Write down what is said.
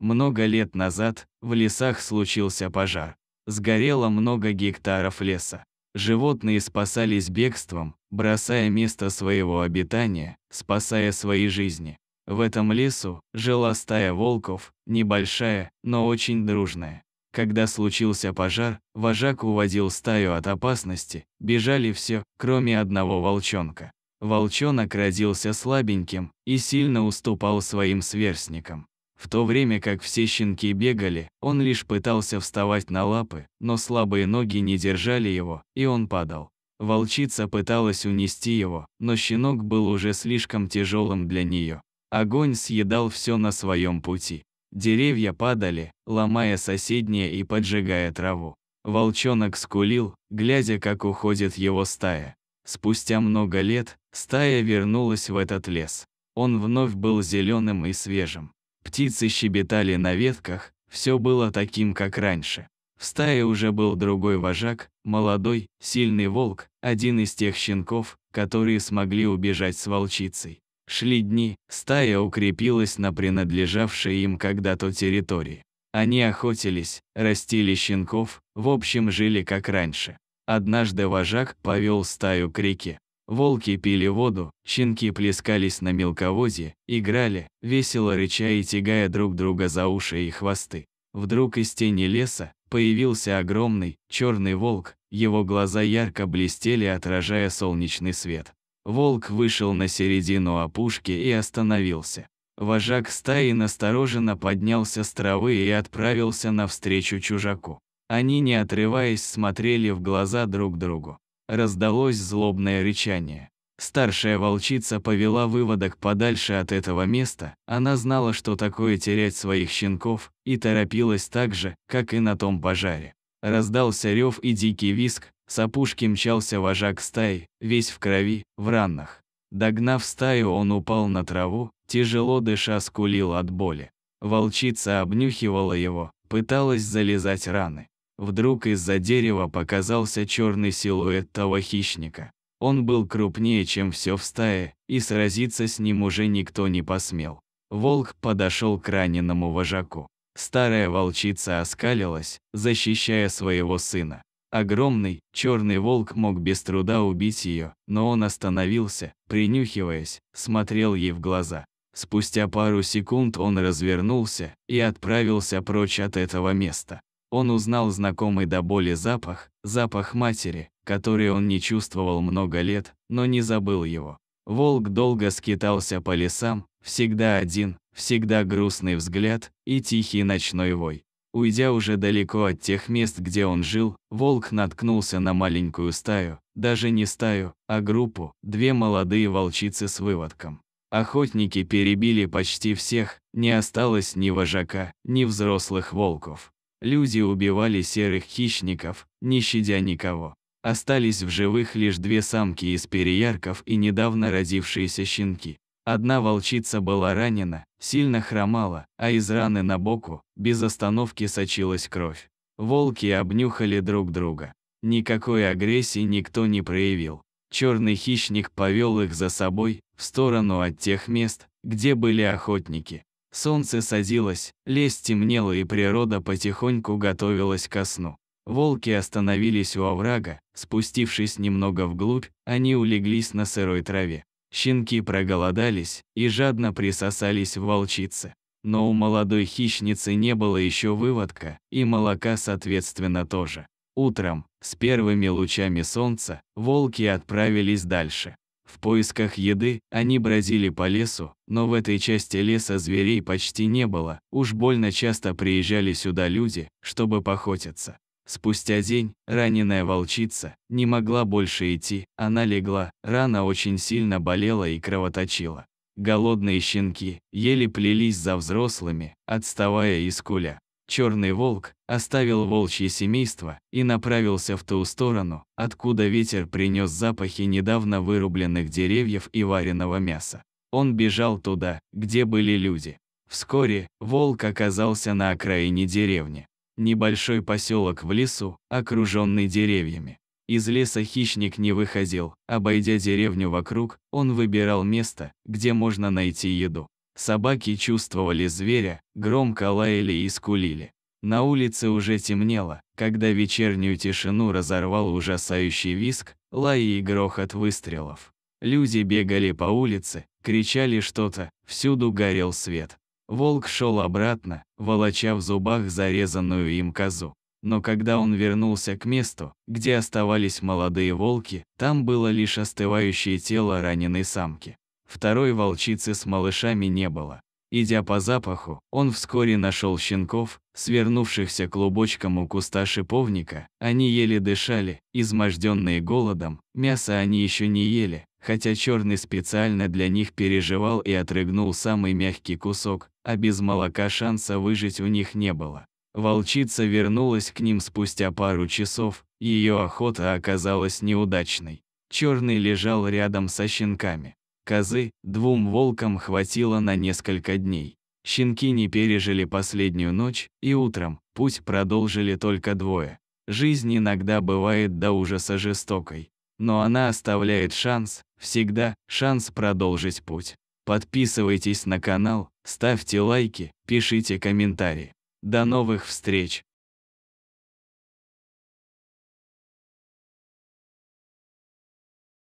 Много лет назад в лесах случился пожар. Сгорело много гектаров леса. Животные спасались бегством, бросая место своего обитания, спасая свои жизни. В этом лесу жила стая волков, небольшая, но очень дружная. Когда случился пожар, вожак уводил стаю от опасности, бежали все, кроме одного волчонка. Волчонок родился слабеньким и сильно уступал своим сверстникам. В то время как все щенки бегали, он лишь пытался вставать на лапы, но слабые ноги не держали его, и он падал. Волчица пыталась унести его, но щенок был уже слишком тяжелым для нее. Огонь съедал все на своем пути. Деревья падали, ломая соседние и поджигая траву. Волчонок скулил, глядя, как уходит его стая. Спустя много лет, стая вернулась в этот лес. Он вновь был зеленым и свежим. Птицы щебетали на ветках, все было таким, как раньше. В стае уже был другой вожак, молодой, сильный волк, один из тех щенков, которые смогли убежать с волчицей. Шли дни, стая укрепилась на принадлежавшей им когда-то территории. Они охотились, растили щенков, в общем жили как раньше. Однажды вожак повел стаю к реке. Волки пили воду, щенки плескались на мелковозе, играли, весело рыча и тягая друг друга за уши и хвосты. Вдруг из тени леса появился огромный, черный волк, его глаза ярко блестели, отражая солнечный свет. Волк вышел на середину опушки и остановился. Вожак стаи настороженно поднялся с травы и отправился навстречу чужаку. Они, не отрываясь, смотрели в глаза друг другу раздалось злобное рычание. Старшая волчица повела выводок подальше от этого места, она знала, что такое терять своих щенков, и торопилась так же, как и на том пожаре. Раздался рев и дикий виск, с опушки мчался вожак стаи, весь в крови, в ранах. Догнав стаю, он упал на траву, тяжело дыша скулил от боли. Волчица обнюхивала его, пыталась залезать раны. Вдруг из-за дерева показался черный силуэт того хищника. Он был крупнее, чем все в стае, и сразиться с ним уже никто не посмел. Волк подошел к раненому вожаку. Старая волчица оскалилась, защищая своего сына. Огромный, черный волк мог без труда убить ее, но он остановился, принюхиваясь, смотрел ей в глаза. Спустя пару секунд он развернулся и отправился прочь от этого места. Он узнал знакомый до боли запах, запах матери, который он не чувствовал много лет, но не забыл его. Волк долго скитался по лесам, всегда один, всегда грустный взгляд и тихий ночной вой. Уйдя уже далеко от тех мест, где он жил, волк наткнулся на маленькую стаю, даже не стаю, а группу, две молодые волчицы с выводком. Охотники перебили почти всех, не осталось ни вожака, ни взрослых волков. Люди убивали серых хищников, не щадя никого. Остались в живых лишь две самки из переярков и недавно родившиеся щенки. Одна волчица была ранена, сильно хромала, а из раны на боку без остановки сочилась кровь. Волки обнюхали друг друга. Никакой агрессии никто не проявил. Черный хищник повел их за собой в сторону от тех мест, где были охотники. Солнце садилось, лес темнела и природа потихоньку готовилась ко сну. Волки остановились у оврага, спустившись немного вглубь, они улеглись на сырой траве. Щенки проголодались и жадно присосались в волчице. Но у молодой хищницы не было еще выводка, и молока соответственно тоже. Утром, с первыми лучами солнца, волки отправились дальше. В поисках еды они бродили по лесу, но в этой части леса зверей почти не было, уж больно часто приезжали сюда люди, чтобы похотиться. Спустя день, раненая волчица не могла больше идти, она легла, рана очень сильно болела и кровоточила. Голодные щенки еле плелись за взрослыми, отставая из куля. Черный волк оставил волчье семейство и направился в ту сторону, откуда ветер принес запахи недавно вырубленных деревьев и вареного мяса. Он бежал туда, где были люди. Вскоре волк оказался на окраине деревни. Небольшой поселок в лесу, окруженный деревьями. Из леса хищник не выходил, обойдя деревню вокруг, он выбирал место, где можно найти еду. Собаки чувствовали зверя, громко лаяли и скулили. На улице уже темнело, когда вечернюю тишину разорвал ужасающий виск, лай и грохот выстрелов. Люди бегали по улице, кричали что-то, всюду горел свет. Волк шел обратно, волоча в зубах зарезанную им козу. Но когда он вернулся к месту, где оставались молодые волки, там было лишь остывающее тело раненой самки. Второй волчицы с малышами не было. Идя по запаху, он вскоре нашел щенков, свернувшихся клубочком у куста шиповника. Они еле дышали, изможденные голодом, мясо они еще не ели, хотя черный специально для них переживал и отрыгнул самый мягкий кусок, а без молока шанса выжить у них не было. Волчица вернулась к ним спустя пару часов, ее охота оказалась неудачной. Черный лежал рядом со щенками козы двум волкам хватило на несколько дней. Щенки не пережили последнюю ночь, и утром путь продолжили только двое. Жизнь иногда бывает до ужаса жестокой, но она оставляет шанс, всегда шанс продолжить путь. Подписывайтесь на канал, ставьте лайки, пишите комментарии. До новых встреч!